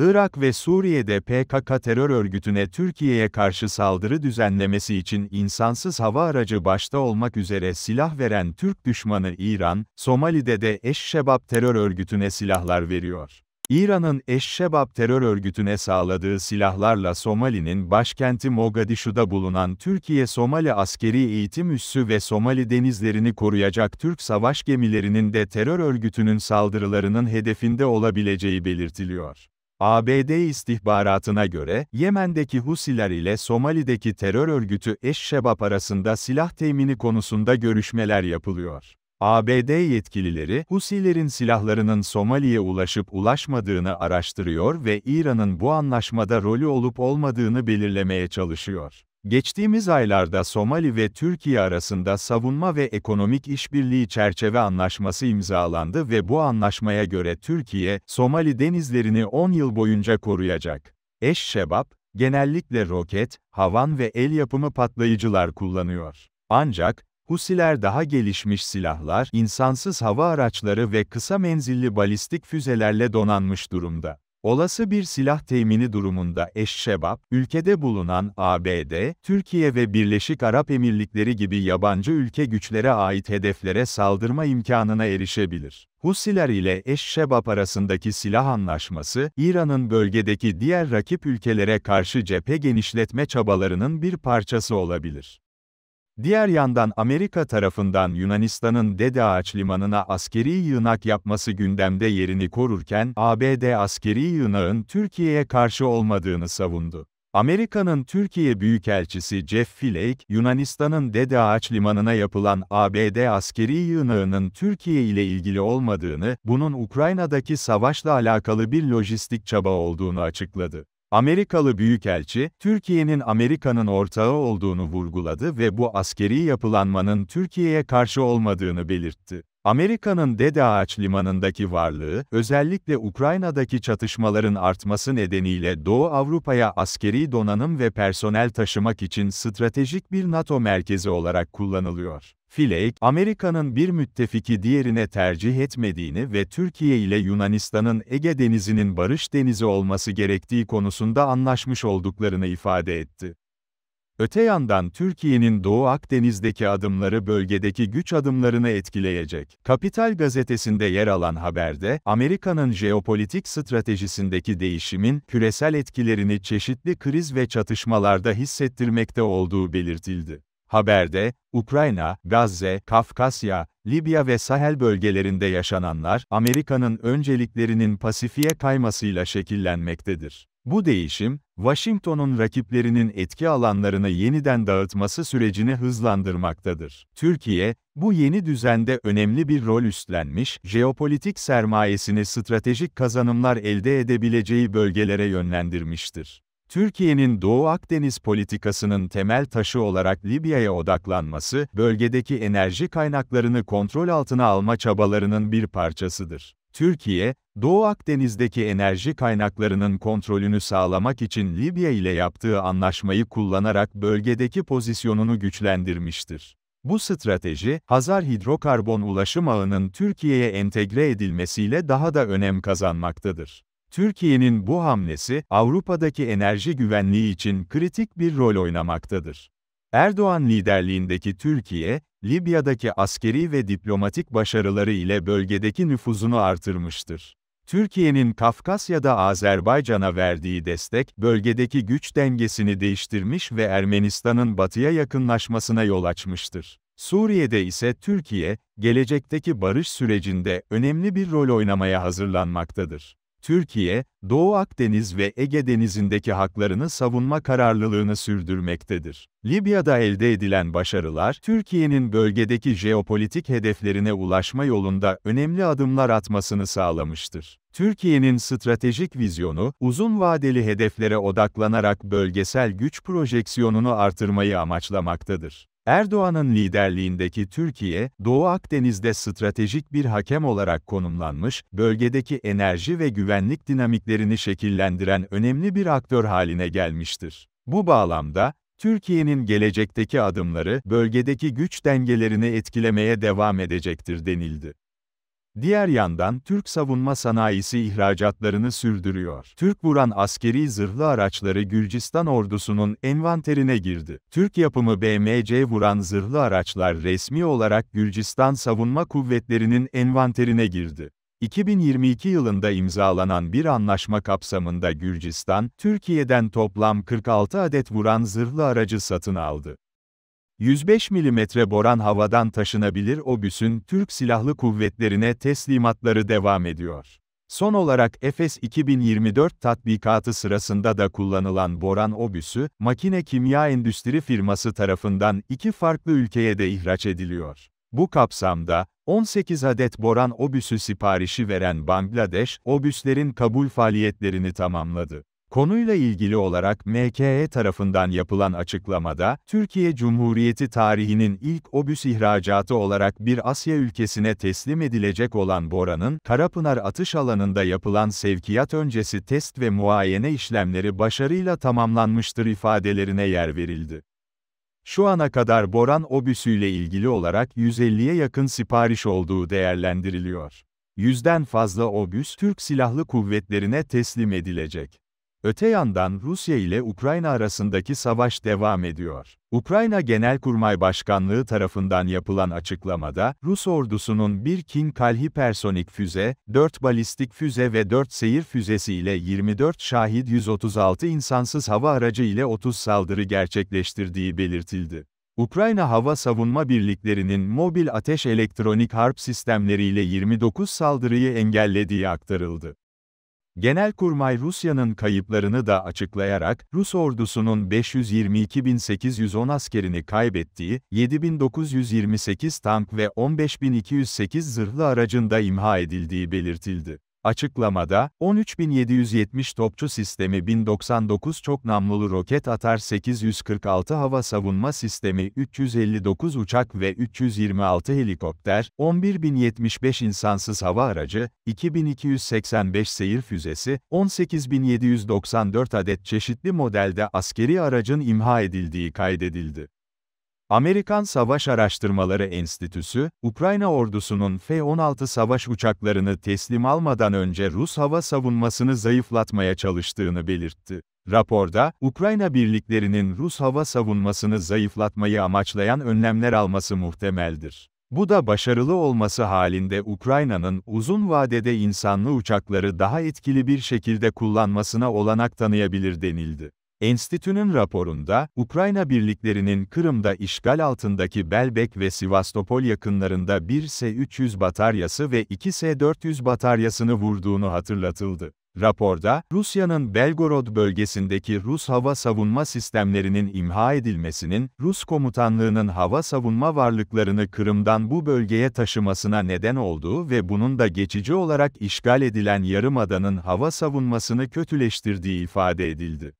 Irak ve Suriye'de PKK terör örgütüne Türkiye'ye karşı saldırı düzenlemesi için insansız hava aracı başta olmak üzere silah veren Türk düşmanı İran, Somali'de de Eşşebap terör örgütüne silahlar veriyor. İran'ın Eşşebab terör örgütüne sağladığı silahlarla Somali'nin başkenti Mogadişu'da bulunan Türkiye-Somali askeri eğitim üssü ve Somali denizlerini koruyacak Türk savaş gemilerinin de terör örgütünün saldırılarının hedefinde olabileceği belirtiliyor. ABD istihbaratına göre, Yemen'deki Husiler ile Somali'deki terör örgütü Eşşebap arasında silah temini konusunda görüşmeler yapılıyor. ABD yetkilileri, Husilerin silahlarının Somali'ye ulaşıp ulaşmadığını araştırıyor ve İran'ın bu anlaşmada rolü olup olmadığını belirlemeye çalışıyor. Geçtiğimiz aylarda Somali ve Türkiye arasında savunma ve ekonomik işbirliği çerçeve anlaşması imzalandı ve bu anlaşmaya göre Türkiye, Somali denizlerini 10 yıl boyunca koruyacak. Eş-şebap, genellikle roket, havan ve el yapımı patlayıcılar kullanıyor. Ancak, Husiler daha gelişmiş silahlar, insansız hava araçları ve kısa menzilli balistik füzelerle donanmış durumda. Olası bir silah temini durumunda eşşebap, ülkede bulunan ABD, Türkiye ve Birleşik Arap Emirlikleri gibi yabancı ülke güçlere ait hedeflere saldırma imkanına erişebilir. Husiler ile Eşşebap arasındaki silah anlaşması, İran'ın bölgedeki diğer rakip ülkelere karşı cephe genişletme çabalarının bir parçası olabilir. Diğer yandan Amerika tarafından Yunanistan'ın Dede Ağaç Limanı'na askeri yığınak yapması gündemde yerini korurken, ABD askeri yığınağın Türkiye'ye karşı olmadığını savundu. Amerika'nın Türkiye Büyükelçisi Jeff Flake, Yunanistan'ın Dede Ağaç Limanı'na yapılan ABD askeri yığınağının Türkiye ile ilgili olmadığını, bunun Ukrayna'daki savaşla alakalı bir lojistik çaba olduğunu açıkladı. Amerikalı Büyükelçi, Türkiye'nin Amerika'nın ortağı olduğunu vurguladı ve bu askeri yapılanmanın Türkiye'ye karşı olmadığını belirtti. Amerika'nın Dede Ağaç limanındaki varlığı, özellikle Ukrayna'daki çatışmaların artması nedeniyle Doğu Avrupa'ya askeri donanım ve personel taşımak için stratejik bir NATO merkezi olarak kullanılıyor. Filek, Amerika'nın bir müttefiki diğerine tercih etmediğini ve Türkiye ile Yunanistan'ın Ege Denizi'nin barış denizi olması gerektiği konusunda anlaşmış olduklarını ifade etti. Öte yandan Türkiye'nin Doğu Akdeniz'deki adımları bölgedeki güç adımlarını etkileyecek. Kapital gazetesinde yer alan haberde, Amerika'nın jeopolitik stratejisindeki değişimin küresel etkilerini çeşitli kriz ve çatışmalarda hissettirmekte olduğu belirtildi. Haberde, Ukrayna, Gazze, Kafkasya, Libya ve Sahel bölgelerinde yaşananlar, Amerika'nın önceliklerinin Pasifik'e kaymasıyla şekillenmektedir. Bu değişim, Washington'un rakiplerinin etki alanlarını yeniden dağıtması sürecini hızlandırmaktadır. Türkiye, bu yeni düzende önemli bir rol üstlenmiş, jeopolitik sermayesini stratejik kazanımlar elde edebileceği bölgelere yönlendirmiştir. Türkiye'nin Doğu Akdeniz politikasının temel taşı olarak Libya'ya odaklanması, bölgedeki enerji kaynaklarını kontrol altına alma çabalarının bir parçasıdır. Türkiye, Doğu Akdeniz'deki enerji kaynaklarının kontrolünü sağlamak için Libya ile yaptığı anlaşmayı kullanarak bölgedeki pozisyonunu güçlendirmiştir. Bu strateji, Hazar hidrokarbon ulaşım ağının Türkiye'ye entegre edilmesiyle daha da önem kazanmaktadır. Türkiye'nin bu hamlesi, Avrupa'daki enerji güvenliği için kritik bir rol oynamaktadır. Erdoğan liderliğindeki Türkiye, Libya'daki askeri ve diplomatik başarıları ile bölgedeki nüfuzunu artırmıştır. Türkiye'nin Kafkasya'da Azerbaycan'a verdiği destek, bölgedeki güç dengesini değiştirmiş ve Ermenistan'ın batıya yakınlaşmasına yol açmıştır. Suriye'de ise Türkiye, gelecekteki barış sürecinde önemli bir rol oynamaya hazırlanmaktadır. Türkiye, Doğu Akdeniz ve Ege Denizi'ndeki haklarını savunma kararlılığını sürdürmektedir. Libya'da elde edilen başarılar, Türkiye'nin bölgedeki jeopolitik hedeflerine ulaşma yolunda önemli adımlar atmasını sağlamıştır. Türkiye'nin stratejik vizyonu, uzun vadeli hedeflere odaklanarak bölgesel güç projeksiyonunu artırmayı amaçlamaktadır. Erdoğan'ın liderliğindeki Türkiye, Doğu Akdeniz'de stratejik bir hakem olarak konumlanmış, bölgedeki enerji ve güvenlik dinamiklerini şekillendiren önemli bir aktör haline gelmiştir. Bu bağlamda, Türkiye'nin gelecekteki adımları bölgedeki güç dengelerini etkilemeye devam edecektir denildi. Diğer yandan Türk savunma sanayisi ihracatlarını sürdürüyor. Türk vuran askeri zırhlı araçları Gürcistan ordusunun envanterine girdi. Türk yapımı BMC vuran zırhlı araçlar resmi olarak Gürcistan Savunma Kuvvetleri'nin envanterine girdi. 2022 yılında imzalanan bir anlaşma kapsamında Gürcistan, Türkiye'den toplam 46 adet vuran zırhlı aracı satın aldı. 105 mm boran havadan taşınabilir obüsün Türk Silahlı Kuvvetlerine teslimatları devam ediyor. Son olarak Efes 2024 tatbikatı sırasında da kullanılan boran obüsü, makine kimya endüstri firması tarafından iki farklı ülkeye de ihraç ediliyor. Bu kapsamda, 18 adet boran obüsü siparişi veren Bangladeş, obüslerin kabul faaliyetlerini tamamladı. Konuyla ilgili olarak MKE tarafından yapılan açıklamada, Türkiye Cumhuriyeti tarihinin ilk obüs ihracatı olarak bir Asya ülkesine teslim edilecek olan Bora'nın, Karapınar atış alanında yapılan sevkiyat öncesi test ve muayene işlemleri başarıyla tamamlanmıştır ifadelerine yer verildi. Şu ana kadar Boran obüsüyle ilgili olarak 150'ye yakın sipariş olduğu değerlendiriliyor. Yüzden fazla obüs Türk Silahlı Kuvvetlerine teslim edilecek. Öte yandan Rusya ile Ukrayna arasındaki savaş devam ediyor. Ukrayna Genelkurmay Başkanlığı tarafından yapılan açıklamada, Rus ordusunun bir King Kalhi personik füze, 4 balistik füze ve 4 seyir füzesi ile 24 şahit 136 insansız hava aracı ile 30 saldırı gerçekleştirdiği belirtildi. Ukrayna Hava Savunma Birliklerinin mobil ateş elektronik harp sistemleriyle 29 saldırıyı engellediği aktarıldı. Genelkurmay Rusya'nın kayıplarını da açıklayarak, Rus ordusunun 522.810 askerini kaybettiği, 7.928 tank ve 15.208 zırhlı aracında imha edildiği belirtildi. Açıklamada, 13.770 topçu sistemi 1099 çok namlulu roket atar 846 hava savunma sistemi 359 uçak ve 326 helikopter, 11.075 insansız hava aracı, 2285 seyir füzesi, 18.794 adet çeşitli modelde askeri aracın imha edildiği kaydedildi. Amerikan Savaş Araştırmaları Enstitüsü, Ukrayna ordusunun F-16 savaş uçaklarını teslim almadan önce Rus hava savunmasını zayıflatmaya çalıştığını belirtti. Raporda, Ukrayna birliklerinin Rus hava savunmasını zayıflatmayı amaçlayan önlemler alması muhtemeldir. Bu da başarılı olması halinde Ukrayna'nın uzun vadede insanlı uçakları daha etkili bir şekilde kullanmasına olanak tanıyabilir denildi. Enstitünün raporunda, Ukrayna birliklerinin Kırım'da işgal altındaki Belbek ve Sivastopol yakınlarında 1 S-300 bataryası ve 2 S-400 bataryasını vurduğunu hatırlatıldı. Raporda, Rusya'nın Belgorod bölgesindeki Rus hava savunma sistemlerinin imha edilmesinin, Rus komutanlığının hava savunma varlıklarını Kırım'dan bu bölgeye taşımasına neden olduğu ve bunun da geçici olarak işgal edilen Yarımada'nın hava savunmasını kötüleştirdiği ifade edildi.